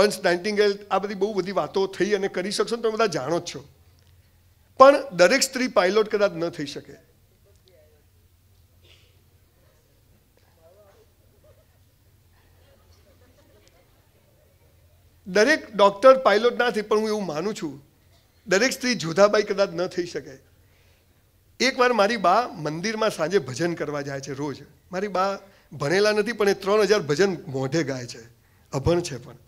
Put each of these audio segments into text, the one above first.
વંશ નાઇન્ટિંગેલ આ બધી બહુ બધી વાતો થઈ અને કરી શકશો તમે બધા જાણો જ છો પણ દરેક સ્ત્રી પાયલોટ કદાચ ન થઈ શકે દરેક ડૉક્ટર પાયલોટ ના થઈ પણ હું એવું માનું છું દરેક સ્ત્રી જોધાબાઈ કદાચ ન થઈ શકે એકવાર મારી બા મંદિરમાં સાંજે ભજન કરવા જાય છે રોજ મારી બા ભણેલા નથી પણ એ ત્રણ હજાર ભજન મોઢે ગાય છે અભણ છે પણ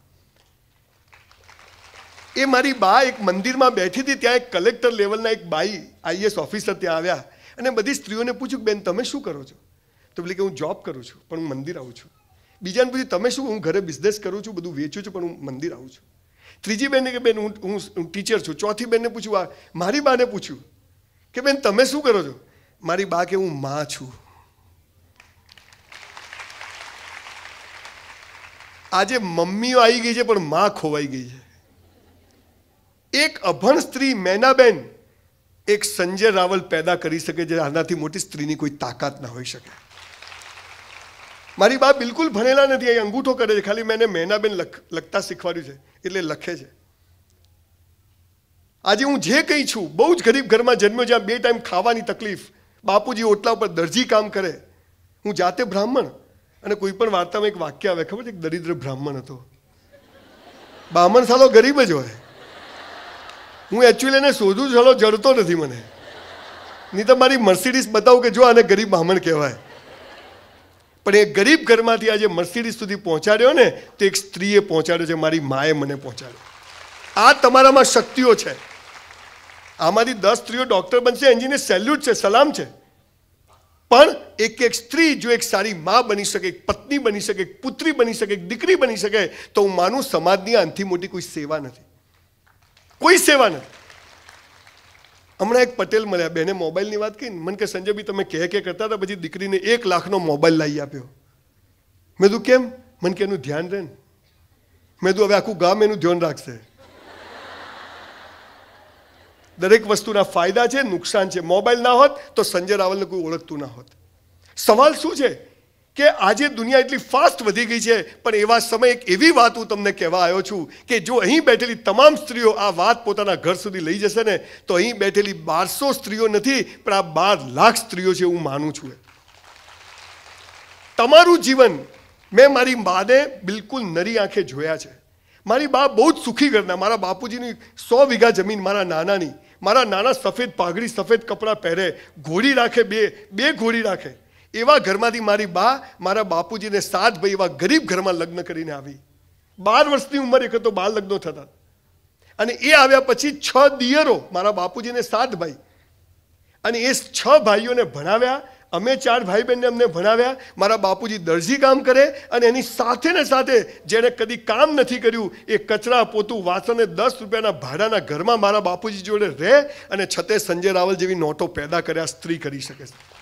એ મારી બા એક મંદિરમાં બેઠી હતી ત્યાં એક કલેક્ટર લેવલના એક બાઈ આઈએસ ઓફિસર ત્યાં આવ્યા અને બધી સ્ત્રીઓને પૂછ્યું બેન તમે શું કરો છો તો પેલી કે હું જોબ કરું છું પણ હું મંદિર આવું છું બીજાને પૂછ્યું તમે શું હું ઘરે બિઝનેસ કરું છું બધું વેચું છું પણ હું મંદિર આવું છું ત્રીજી બહેનને કે બેન હું હું ટીચર છું ચોથી બેનને પૂછ્યું આ મારી બાને પૂછ્યું કે બેન તમે શું કરો છો મારી બા કે હું માં છું આજે મમ્મીઓ આવી ગઈ છે પણ માં ખોવાઈ ગઈ છે એક અભણ સ્ત્રી મેનાબેન એક સંજય રાવલ પેદા કરી શકે જે આનાથી મોટી સ્ત્રીની કોઈ તાકાત ના હોઈ શકે મારી બા બિલકુલ ભણેલા નથી અહીં અંગૂઠો કરે છે ખાલી મેં મેનાબેન લખતા શીખવાડ્યું છે એટલે લખે છે આજે હું જે કહી છું બહુ જ ગરીબ ઘરમાં જન્મ્યો જ્યાં બે ટાઈમ ખાવાની તકલીફ બાપુજી ઓટલા ઉપર દરજી કામ કરે હું જાતે બ્રાહ્મણ અને કોઈ પણ વાર્તામાં એક વાક્ય આવે ખબર છે એક દરિદ્ર બ્રાહ્મણ હતો બ્રાહ્મણ સાલો ગરીબ જ હોય હું એકચ્યુઅલી એને શોધું છું ચલો જડતો નથી મને નહીં તો મારી મર્સિડીઝ બતાવું કે જો આને ગરીબ બ્રાહ્મણ કહેવાય પણ એ ગરીબ ઘરમાંથી આજે મર્સિડીસ સુધી પહોંચાડ્યો ને તો એક સ્ત્રીએ પહોંચાડ્યો છે મારી માએ મને પહોંચાડ્યો આ તમારામાં શક્તિઓ છે આમાંથી દસ સ્ત્રીઓ ડૉક્ટર બનશે એન્જિનિયર સેલ્યુટ છે સલામ છે પણ એક એક સ્ત્રી જો એક સારી મા બની શકે એક પત્ની બની શકે એક પુત્રી બની શકે એક દીકરી બની શકે તો હું માનું સમાજની આનથી મોટી કોઈ સેવા નથી કોઈ સેવા નથી હમણાં એક પટેલ મળ્યા બેને મોબાઈલની વાત કહી મને કે સંજય સંજયભાઈ તમે કહે કે કરતા હતા પછી દીકરીને એક લાખનો મોબાઈલ લઈ આપ્યો મેં તું કેમ મને કે એનું ધ્યાન રહે ને મેં કીધું હવે આખું ગામ એનું ધ્યાન રાખશે દરેક વસ્તુના ફાયદા છે નુકસાન છે મોબાઈલ ના હોત તો સંજય રાવલને કોઈ ઓળખતું ના હોત સવાલ શું છે કે આજે દુનિયા એટલી ફાસ્ટ વધી ગઈ છે પણ એવા સમયે એક એવી વાત હું તમને કહેવા આવ્યો છું કે જો અહીં બેઠેલી તમામ સ્ત્રીઓ આ વાત પોતાના ઘર સુધી લઈ જશે ને તો અહીં બેઠેલી બારસો સ્ત્રીઓ નથી પણ આ બાર લાખ સ્ત્રીઓ છે હું માનું છું તમારું જીવન મેં મારી માને બિલકુલ નરી આંખે જોયા છે મારી બા બહુ જ સુખી ઘરના મારા બાપુજીની સો વીઘા જમીન મારા નાનાની મારા નાના સફેદ પાઘડી સફેદ કપડાં પહેરે ઘોડી રાખે બે બે ઘોડી રાખે એવા ઘરમાંથી મારી બા મારા બાપુજીને સાત ભાઈ એવા ગરીબ ઘરમાં લગ્ન કરીને આવી બાર વર્ષની ઉંમર એક તો બાર લગ્નો થતા અને એ આવ્યા પછી છ દિયરો મારા બાપુજીને સાત ભાઈ અને એ છ ભાઈઓને ભણાવ્યા અમે ચાર ભાઈ બહેનને અમને ભણાવ્યા મારા બાપુજી દરજી કામ કરે અને એની સાથે ને સાથે જેણે કદી કામ નથી કર્યું એ કચરા પોતું વાસણને દસ રૂપિયાના ભાડાના ઘરમાં મારા બાપુજી જોડે રહે અને છતે સંજય રાવલ જેવી નોટો પેદા કર્યા સ્ત્રી કરી શકે છે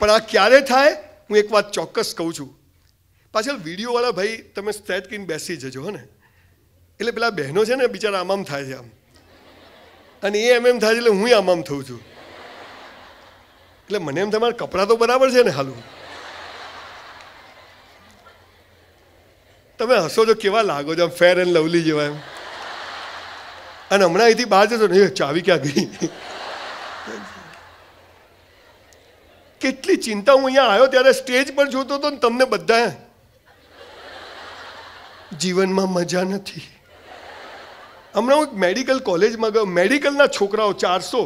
પણ આ ક્યારે થાય હું એક વાત ચોક્કસ કહું છું પાછળ વિડીયોવાળા ભાઈ તમે સ્ટેટ કરીને બેસી જજો ને એટલે પેલા બહેનો છે ને બિચારા આમ આમ થાય છે આમ અને એ એમ એમ થાય છે એટલે હું આમ આમ થઉં છું એટલે મને એમ તમારા કપડાં તો બરાબર છે ને હાલું તમે હસો છો કેવા લાગો છો ફેર એન્ડ લવલી જેવા એમ અને હમણાં અહીંથી બહાર જશો ને ચાવી ક્યાં ગઈ કેટલી ચિંતા હું અહીંયા આવ્યો ત્યારે સ્ટેજ પર જોતો હતો ને તમને બધા જીવનમાં મજા નથી હમણાં હું એક મેડિકલ કોલેજમાં ગયો મેડિકલના છોકરાઓ ચારસો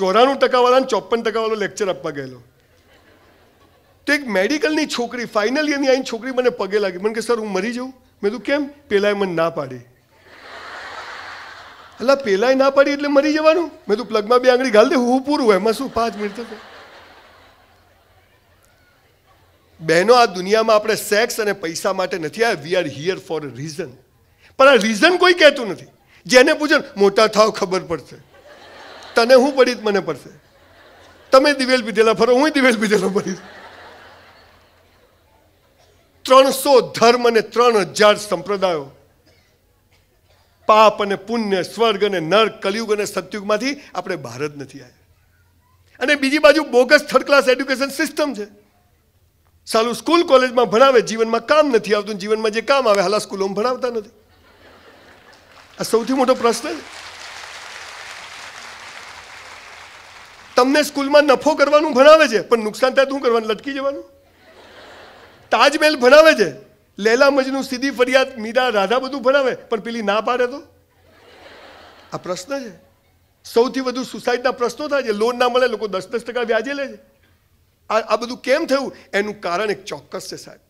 ચોરાણું ટકાવાળાને ચોપન ટકાવાળો લેક્ચર આપવા ગયેલો તો એક મેડિકલની છોકરી ફાઇનલ યરની આવીને છોકરી મને પગે લાગી મને કે સર હું મરી જાઉં મેં તું કેમ પેલાએ મને ના પાડી એટલે પેલાએ ના પાડી એટલે મરી જવાનું મેં તું પ્લગમાં બે આંગળી ઘાલ દે હું પૂરું એમાં શું પાંચ મિનિટ થશે બહેનો આ દુનિયામાં આપણે સેક્સ અને પૈસા માટે નથી આવ્યા we are here for a reason પણ આ રીઝન કોઈ કહેતું નથી જેને પૂછે મોટા થાવ ખબર પડશે તને હું પડીશ મને પડશે તમે દિવેલ પીધેલા ફરો હું દિવેલ પીધેલો પડીશ ત્રણસો ધર્મ અને ત્રણ હજાર સંપ્રદાયો પાપ અને પુણ્ય સ્વર્ગ અને નર કલયુગ અને સત્યુગમાંથી આપણે બહાર જ નથી આવ્યા અને બીજી બાજુ bogus third class education system છે સાલું સ્કૂલ કોલેજમાં ભણાવે જીવનમાં કામ નથી આવતું જીવનમાં જે કામ આવે હાલા સ્કૂલોમાં ભણાવતા નથી આ સૌથી મોટો પ્રશ્ન છે તમને સ્કૂલમાં નફો કરવાનું ભણાવે છે પણ નુકસાન થાય શું કરવાનું લટકી જવાનું તાજમહેલ ભણાવે છે લેલા મજનું સીધી ફરિયાદ મીરા રાધા બધું ભણાવે પણ પેલી ના પાડે તો આ પ્રશ્ન છે સૌથી વધુ સુસાઇડના પ્રશ્નો થાય છે લોન ના મળે લોકો દસ દસ ટકા વ્યાજે લે છે આ આ બધું કેમ થયું એનું કારણ એક ચોક્કસ છે સાહેબ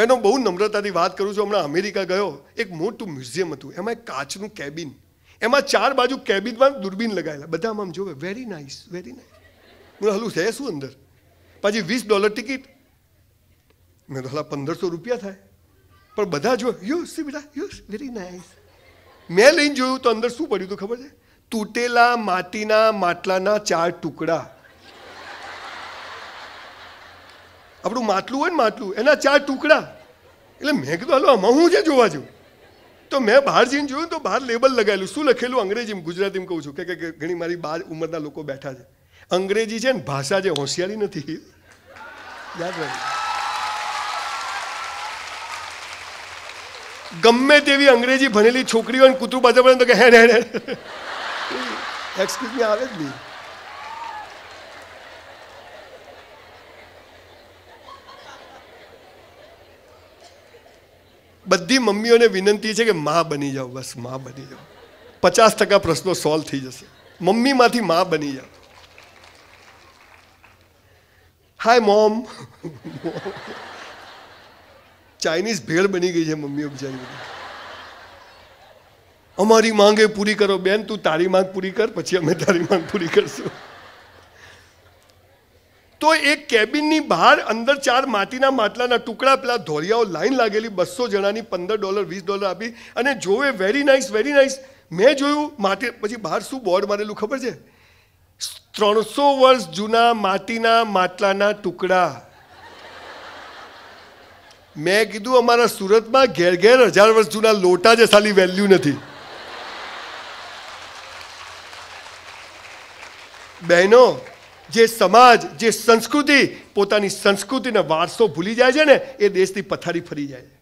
બેનો બહુ નમ્રતાથી વાત કરું છું હમણાં અમેરિકા ગયો એક મોટું મ્યુઝિયમ હતું એમાં એક કાચનું કેબિન એમાં ચાર બાજુ કેબિનમાં દૂરબીન લગાવેલા બધા આમ જોવે વેરી નાઇસ વેરી નાઇસ મેં હલું છે શું અંદર પછી વીસ ડોલર ટિકિટ મેં તો હલા પંદરસો રૂપિયા થાય પણ બધા જો યુ સી બેટા યુસ વેરી નાઇસ મેં લઈને જોયું તો અંદર શું પડ્યું હતું ખબર છે તૂટેલા માટીના માટલાના ચાર ટુકડા આપણું માટલું હોય ને માટલું એના ચાર ટુકડા એટલે મેં કીધું હાલો આમાં હું છે જોવા જેવું તો મેં બહાર જઈને જોયું તો બહાર લેબલ લગાવેલું શું લખેલું અંગ્રેજીમાં ગુજરાતીમાં કહું છું કે ઘણી મારી બાર ઉંમરના લોકો બેઠા છે અંગ્રેજી છે ને ભાષા જે હોશિયારી નથી યાદ રાખજો ગમે તેવી અંગ્રેજી ભણેલી છોકરીઓ અને કૂતરું બાજુ પડે તો કે હે હે એક્સક્યુઝ મી આવે જ નહીં બધી મમ્મીઓને વિનંતી છે કે મા બની જાઓ બસ મા બની જાઓ પચાસ ટકા પ્રશ્નો સોલ્વ થઈ જશે મમ્મીમાંથી મા બની જાઓ હાય મોમ ચાઇનીઝ ભેળ બની ગઈ છે મમ્મી બિચારી બધી અમારી માંગે પૂરી કરો બેન તું તારી માંગ પૂરી કર પછી અમે તારી માંગ પૂરી કરશું તો એક કેબિનની બહાર અંદર ચાર માટીના માટલાના ટુકડા પેલા ધોરિયાઓ લાઈન લાગેલી બસો જણાની પંદર ડોલર વીસ ડોલર આપી અને જોવે વેરી નાઇસ વેરી નાઇસ મેં જોયું માટી પછી બહાર શું બોર્ડ મારેલું ખબર છે ત્રણસો વર્ષ જૂના માટીના માટલાના ટુકડા મેં કીધું અમારા સુરતમાં ઘેર ઘેર હજાર વર્ષ જૂના લોટા જે સાલી વેલ્યુ નથી બહેનો જે સમાજ જે સંસ્કૃતિ પોતાની સંસ્કૃતિને વારસો ભૂલી જાય છે ને એ દેશથી પથારી ફરી જાય છે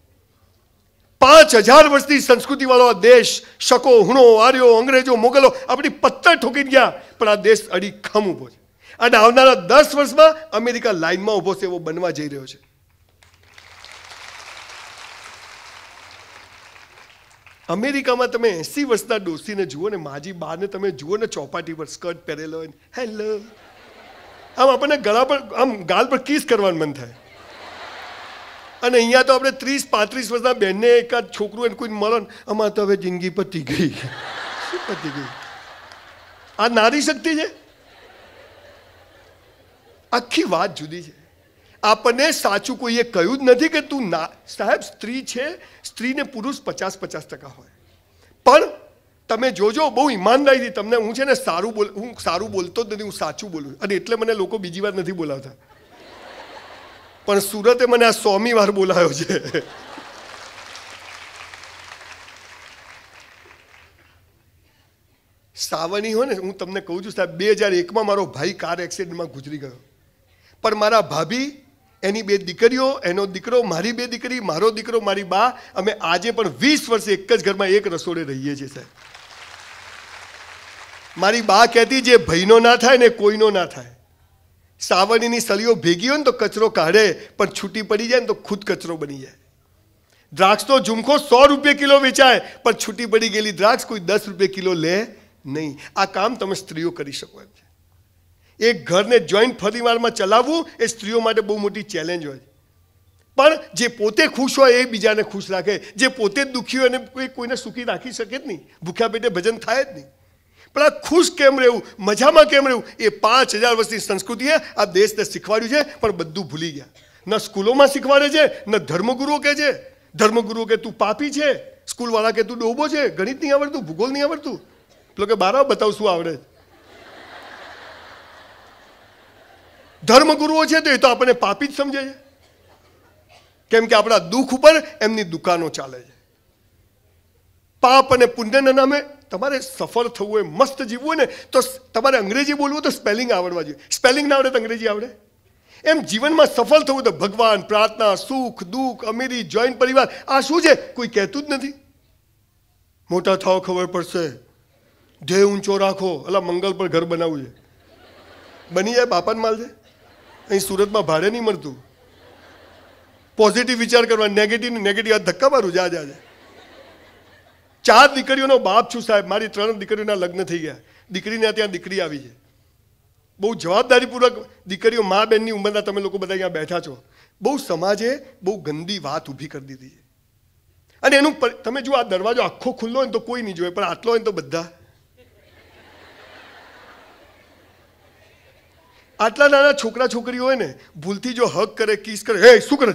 પાંચ હજાર વર્ષની સંસ્કૃતિવાળો આ દેશ શકો હુણો આર્યો અંગ્રેજો મોગલો આપણી પત્તર ઠોકી ગયા પણ આ દેશ અડીખમ ઊભો છે અને આવનારા દસ વર્ષમાં અમેરિકા લાઇનમાં ઊભો છે એવો બનવા જઈ રહ્યો છે અમેરિકામાં તમે એસી વર્ષના ડોસીને જુઓ ને માજી બાને તમે જુઓ ને ચોપાટી પર સ્કર્ટ પહેરેલો હોય હેલો આમ આપણને ગળા પર આમ ગાલ પર કિસ કરવાનું મન થાય અને અહીંયા તો આપણે ત્રીસ પાંત્રીસ વર્ષના બહેનને એકાદ છોકરું એને કોઈ મળે અમારે તો હવે જિંદગી પતી ગઈ પતી ગઈ આ નારી શક્તિ છે આખી વાત જુદી છે આપણને સાચું કોઈએ કહ્યું જ નથી કે તું ના સાહેબ સ્ત્રી છે સ્ત્રીને પુરુષ પચાસ પચાસ ટકા હોય પણ તમે જોજો બહુ ઈમાનદારીથી તમને હું છે ને સારું બોલ હું સારું બોલતો જ નથી હું સાચું બોલું અને એટલે મને લોકો બીજી વાર નથી બોલાવતા પણ સુરતે મને આ સોમી વાર બોલાયો છે સાવની હોય ને હું તમને કહું છું સાહેબ બે હજાર એકમાં મારો ભાઈ કાર એક્સિડન્ટમાં ગુજરી ગયો પણ મારા ભાભી એની બે દીકરીઓ એનો દીકરો મારી બે દીકરી મારો દીકરો મારી બા અમે આજે પણ વીસ વર્ષે એક જ ઘરમાં એક રસોડે રહીએ છીએ સાહેબ મારી બા કહેતી જે ભયનો ના થાય ને કોઈનો ના થાય સાવરણીની સળીઓ ભેગી હોય ને તો કચરો કાઢે પણ છૂટી પડી જાય ને તો ખુદ કચરો બની જાય દ્રાક્ષ તો ઝુમખો સો રૂપિયા કિલો વેચાય પણ છૂટી પડી ગયેલી દ્રાક્ષ કોઈ દસ રૂપિયા કિલો લે નહીં આ કામ તમે સ્ત્રીઓ કરી શકો એમ છે એ ઘરને જોઈન્ટ ફરીવારમાં ચલાવવું એ સ્ત્રીઓ માટે બહુ મોટી ચેલેન્જ હોય પણ જે પોતે ખુશ હોય એ બીજાને ખુશ રાખે જે પોતે જ દુઃખી હોય એને કોઈ કોઈને સુખી રાખી શકે જ નહીં ભૂખ્યા પેટે ભજન થાય જ નહીં પેલા ખુશ કેમ રહેવું મજામાં કેમ રહેવું એ પાંચ હજાર વર્ષની સંસ્કૃતિએ આ દેશને શીખવાડ્યું છે પણ બધું ભૂલી ગયા ન સ્કૂલોમાં શીખવાડે છે ન ધર્મગુરુઓ કહે છે ધર્મગુરુઓ કે તું પાપી છે સ્કૂલવાળા કે તું ડોબો છે ગણિત નહીં આવડતું ભૂગોળ નહીં આવડતું પેલો કે બારા બતાવ શું આવડે ધર્મગુરુઓ છે તો એ તો આપણને પાપી જ સમજે છે કેમ કે આપણા દુઃખ ઉપર એમની દુકાનો ચાલે છે પાપ અને પુણ્યના નામે તમારે સફળ થવું હોય મસ્ત જીવવું હોય ને તો તમારે અંગ્રેજી બોલવું તો સ્પેલિંગ આવડવા જોઈએ સ્પેલિંગ ના આવડે તો અંગ્રેજી આવડે એમ જીવનમાં સફળ થવું તો ભગવાન પ્રાર્થના સુખ દુઃખ અમીરી જોઈન્ટ પરિવાર આ શું છે કોઈ કહેતું જ નથી મોટા થાવ ખબર પડશે ધ્યેય ઊંચો રાખો અલા મંગલ પર ઘર બનાવવું છે બની જાય બાપાને માલ છે અહીં સુરતમાં ભાડે નહીં મળતું પોઝિટિવ વિચાર કરવા નેગેટિવ નેગેટિવ આ ધક્કા મારું જા જા જા ચાર દીકરીઓનો બાપ છું સાહેબ મારી ત્રણ દીકરીઓના લગ્ન થઈ ગયા દીકરીને ત્યાં દીકરી આવી છે બહુ જવાબદારીપૂર્વક દીકરીઓ મા બહેનની ઉંમરના તમે લોકો બધા અહીંયા બેઠા છો બહુ સમાજે બહુ ગંદી વાત ઊભી કરી દીધી છે અને એનું તમે જો આ દરવાજો આખો ખુલ્લો હોય તો કોઈ નહીં જોવે પણ આટલો હોય તો બધા આટલા નાના છોકરા છોકરીઓ હોય ને ભૂલથી જો હક કરે કિસ કરે હે શું કરે